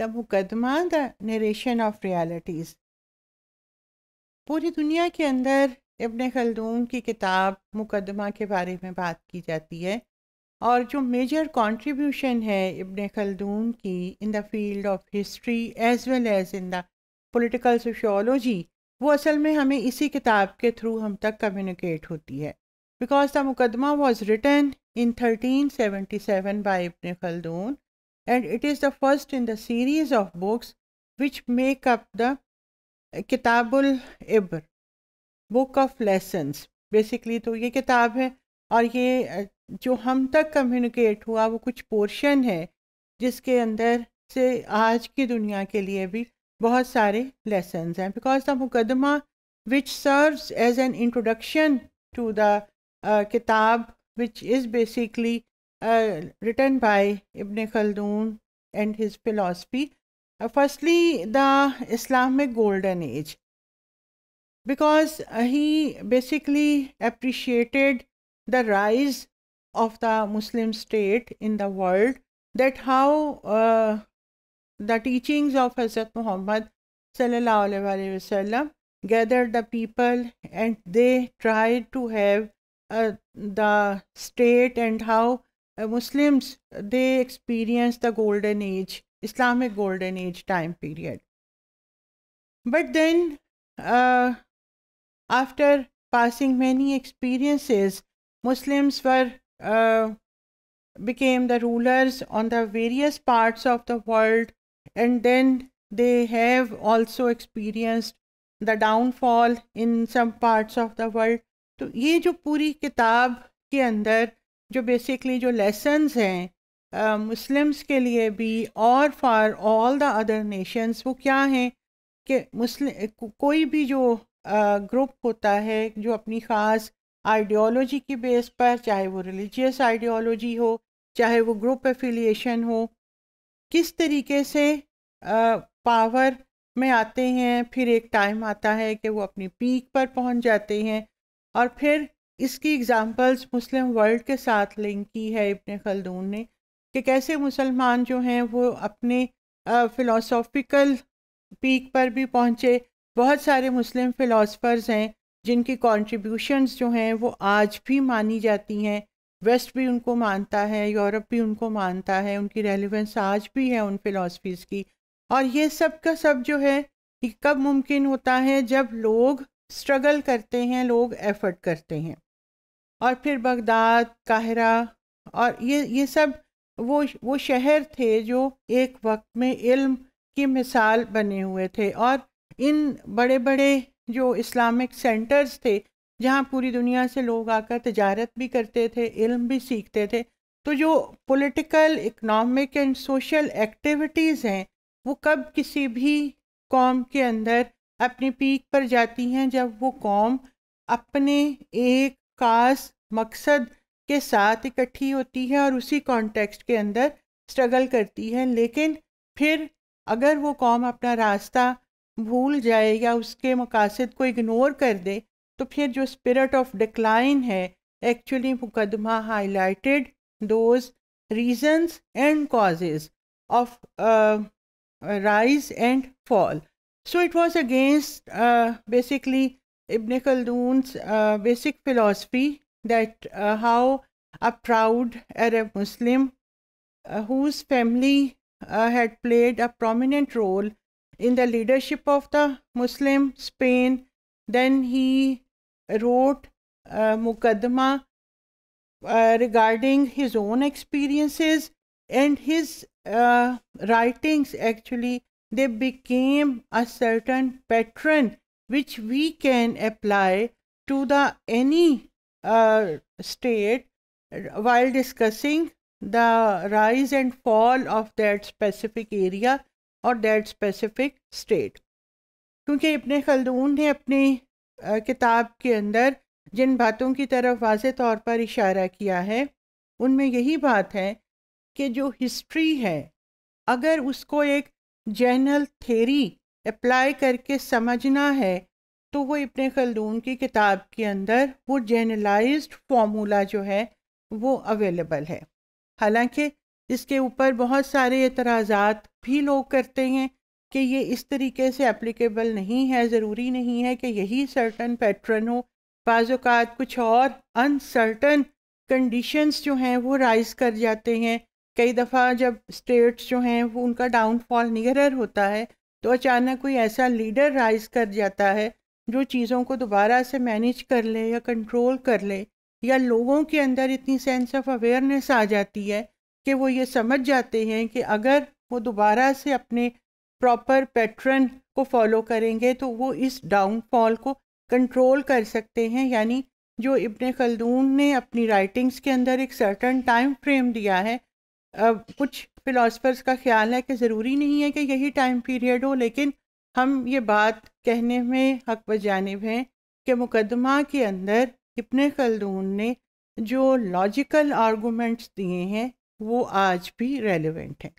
The मुकदमा the narration of realities पूरी दुनिया के अंदर इबन खलदून की किताब मुकदमा के बारे में बात की जाती है और जो मेजर कंट्रीब्यूशन है इबन खलदून की in the field of history as well as in the political sociology वो असल में हमें इसी किताब के थ्रू हम तक कम्युनिकेट होती है because the Muqaddimah was written in thirteen seven by Ibn Khaldun and it is the first in the series of books which make up the Kitabul Ibar book of lessons basically तो ये किताब है और ये जो हम तक communicate हुआ वो कुछ पोर्शन है जिसके अंदर से आज की दुनिया के लिए भी बहुत सारे लेसन्स हैं because the Muqaddimah which serves as an introduction to the Kitab which is basically uh, written by Ibn Khaldun and his philosophy. Uh, firstly, the Islamic Golden Age, because uh, he basically appreciated the rise of the Muslim state in the world, that how uh, the teachings of Hazrat Muhammad gathered the people and they tried to have uh, the state and how uh, Muslims, they experience the golden age, Islamic golden age time period. But then, uh, after passing many experiences, Muslims were uh, became the rulers on the various parts of the world, and then they have also experienced the downfall in some parts of the world. So, ये जो पूरी किताब जो basically जो lessons हैं Muslims के लिए भी और for all the other nations वो क्या हैं कि मुस्लिम कोई भी जो ग्रुप होता है जो अपनी ख़ास आइडियोलॉजी की बेस पर चाहे वो रिलीजियस आइडियोलॉजी हो चाहे वो ग्रुप एफिलिएशन हो किस तरीके से पावर में आते हैं फिर एक टाइम आता है कि वो अपनी पीक पर पहुंच जाते हैं और फिर इसकी एग्ज़ाम्पल्स मुस्लिम वर्ल्ड के साथ लिंक की है इबन खलदून ने कि कैसे मुसलमान जो हैं वो अपने फ़िलोसॉफिकल पीक पर भी पहुँचे बहुत सारे मुस्लिम फ़िलासफ़र्स हैं जिनकी कॉन्ट्रीब्यूशनस जो हैं वो आज भी मानी जाती हैं वेस्ट भी उनको मानता है यूरोप भी उनको मानता है उनकी रेलिवेंस आज भी है उन फ़िलासफ़ीज़ की और ये सब का सब जो है कब मुमकिन होता है जब लोग स्ट्रगल करते हैं लोग एफर्ट करते हैं और फिर बगदाद काहरा और ये ये सब वो वो शहर थे जो एक वक्त में इल्म की मिसाल बने हुए थे और इन बड़े बड़े जो इस्लामिक सेंटर्स थे जहाँ पूरी दुनिया से लोग आकर तजारत भी करते थे इल्म भी सीखते थे तो जो political economic and social activities हैं वो कब किसी भी कौम के अंदर अपने पीक पर जाती हैं जब वो कौम अपने एक खास मकसद के साथ इकट्ठी होती है और उसी कॉन्टेक्स्ट के अंदर स्ट्रगल करती है लेकिन फिर अगर वो कौम अपना रास्ता भूल जाए या उसके मकासद को इग्नोर कर दे तो फिर जो स्पिरिट ऑफ डिक्लाइन है actually Muqaddimah highlighted those reasons and causes of rise and fall So it was against uh, basically Ibn Khaldun's uh, basic philosophy that uh, how a proud Arab Muslim uh, whose family uh, had played a prominent role in the leadership of the Muslim Spain, then he wrote uh, Mukaddama uh, regarding his own experiences and his writings actually they became a certain pattern which we can apply to the any uh, state while discussing the rise and fall of that specific area or that specific state क्योंकि इब्ने खलदून ने अपनी आ, किताब के अंदर जिन बातों की तरफ was तौर पर इशारा किया है उनमें यही बात है कि जो हिस्ट्री है अगर उसको एक जनरल थेरी अप्लाई करके समझना है तो वो इब्ने खलदून की किताब के अंदर वो जनरलाइज्ड फार्मूला जो है वो अवेलेबल है हालांकि इसके ऊपर बहुत सारे एतराज़ात भी लोग करते हैं कि ये इस तरीके से एप्लीकेबल नहीं है ज़रूरी नहीं है कि यही सर्टन पैटर्न हो बाज़ात कुछ और अनसर्टन कंडीशंस जो हैं वो राइज कर जाते हैं कई दफ़ा जब स्टेट्स जो हैं वो उनका डाउनफॉल निगरर होता है तो अचानक कोई ऐसा लीडर राइज कर जाता है जो चीज़ों को दोबारा से मैनेज कर ले या कंट्रोल कर ले या लोगों के अंदर इतनी सेंस ऑफ अवेयरनेस आ जाती है कि वो ये समझ जाते हैं कि अगर वो दोबारा से अपने प्रॉपर पैटर्न को फॉलो करेंगे तो वो इस डाउनफॉल को कंट्रोल कर सकते हैं यानी जो इब्ने खलदून ने अपनी राइटिंग्स के अंदर एक सर्टन टाइम फ्रेम दिया है कुछ फ़िलासफ़र्स का ख्याल है कि ज़रूरी नहीं है कि यही टाइम पीरियड हो लेकिन हम ये बात कहने में हक बजानब हैं कि मुकदमा के अंदर इबन खलदून ने जो लॉजिकल आर्गूमेंट्स दिए हैं वो आज भी रेलिवेंट हैं